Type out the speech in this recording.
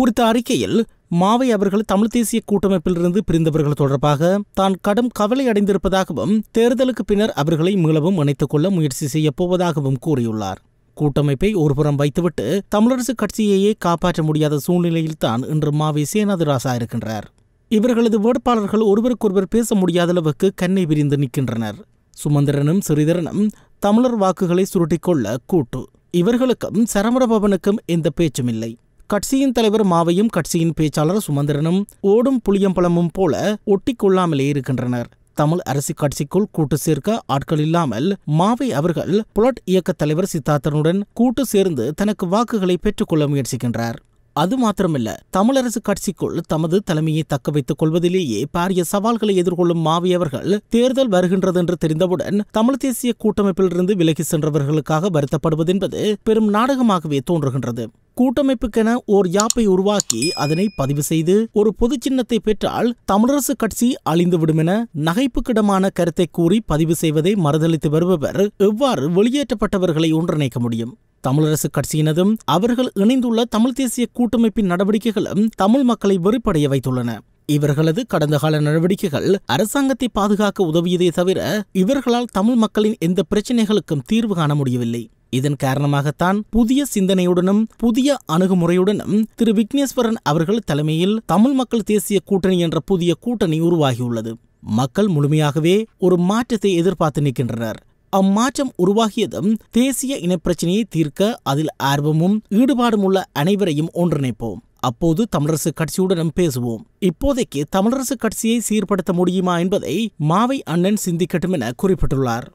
குறித்த அறிக்கையில் மாவை அவர்கள் தமிழ் தேசிய கூட்டமைப்பிலிருந்து பிரிந்தவர்கள் தொடர்பாக தான் கடும் கவலை அடைந்திருப்பதாகவும் தேர்தலுக்கு பின்னர் அவர்களை மீளவும் இணைத்துக் கொள்ள முயற்சி போவதாகவும் கூறியுள்ளார் கூட்டமைப்பை ஒருபுறம் வைத்துவிட்டு தமிழரசு கட்சியையே காப்பாற்ற முடியாத சூழ்நிலையில்தான் இன்று மாவை சேனாதிராசா இருக்கின்றார் இவர்களது வேட்பாளர்கள் ஒருவருக்கொருவர் பேச முடியாத அளவுக்கு கண்ணை விரிந்து நிற்கின்றனர் சுமந்திரனும் சிறிதரனும் தமிழர் வாக்குகளை சுருட்டிக்கொள்ள கூட்டு இவர்களுக்கும் சரமரபவனுக்கும் எந்த இல்லை கட்சியின் தலைவர் மாவையும் கட்சியின் பேச்சாளர் சுமந்திரனும் ஓடும் புளியம்பழமும் போல ஒட்டிக்கொள்ளாமலே இருக்கின்றனர் தமிழ் அரசு கட்சிக்குள் கூட்டு சேர்க்க ஆட்கள் இல்லாமல் மாவை அவர்கள் புலட் இயக்க தலைவர் சித்தார்த்தனுடன் கூட்டு சேர்ந்து தனக்கு வாக்குகளை பெற்றுக்கொள்ள முயற்சிக்கின்றார் அது மாத்திரமல்ல தமிழரசு கட்சிக்குள் தமது தலைமையை தக்க வைத்துக் கொள்வதிலேயே பாரிய சவால்களை எதிர்கொள்ளும் மாவியவர்கள் தேர்தல் வருகின்றது என்று தெரிந்தவுடன் தமிழ் தேசிய கூட்டமைப்பிலிருந்து விலகி சென்றவர்களுக்காக வருத்தப்படுவதென்பது பெரும் நாடகமாகவே தோன்றுகின்றது கூட்டமைப்புக்கென ஓர் யாப்பை உருவாக்கி அதனை பதிவு செய்து ஒரு பொது சின்னத்தை பெற்றால் தமிழரசு கட்சி அழிந்துவிடும் என நகைப்புக்கிடமான கருத்தை கூறி பதிவு செய்வதை மறுதளித்து வருபவர் எவ்வாறு வெளியேற்றப்பட்டவர்களை ஒன்றிணைக்க முடியும் தமிழரசு கட்சியினதும் அவர்கள் இணைந்துள்ள தமிழ் தேசிய கூட்டமைப்பின் நடவடிக்கைகளும் தமிழ் மக்களை வெறுப்படைய வைத்துள்ளன இவர்களது கடந்த கால நடவடிக்கைகள் அரசாங்கத்தை பாதுகாக்க உதவியதே தவிர இவர்களால் தமிழ் மக்களின் எந்த பிரச்சினைகளுக்கும் தீர்வு காண முடியவில்லை இதன் காரணமாகத்தான் புதிய சிந்தனையுடனும் புதிய அணுகுமுறையுடனும் திரு விக்னேஸ்வரன் அவர்கள் தலைமையில் தமிழ் மக்கள் தேசிய கூட்டணி என்ற புதிய கூட்டணி உருவாகியுள்ளது மக்கள் முழுமையாகவே ஒரு மாற்றத்தை எதிர்பார்த்து நிற்கின்றனர் அம்மாற்றம் உருவாகியதும் தேசிய இனப்பிரச்சனையை தீர்க்க அதில் ஆர்வமும் ஈடுபாடும் உள்ள அனைவரையும் ஒன்றிணைப்போம் அப்போது தமிழரசு கட்சியுடனும் பேசுவோம் இப்போதைக்கு தமிழரசு கட்சியை சீர்படுத்த முடியுமா என்பதை மாவை அண்ணன் சிந்திக்கட்டும் என குறிப்பிட்டுள்ளார்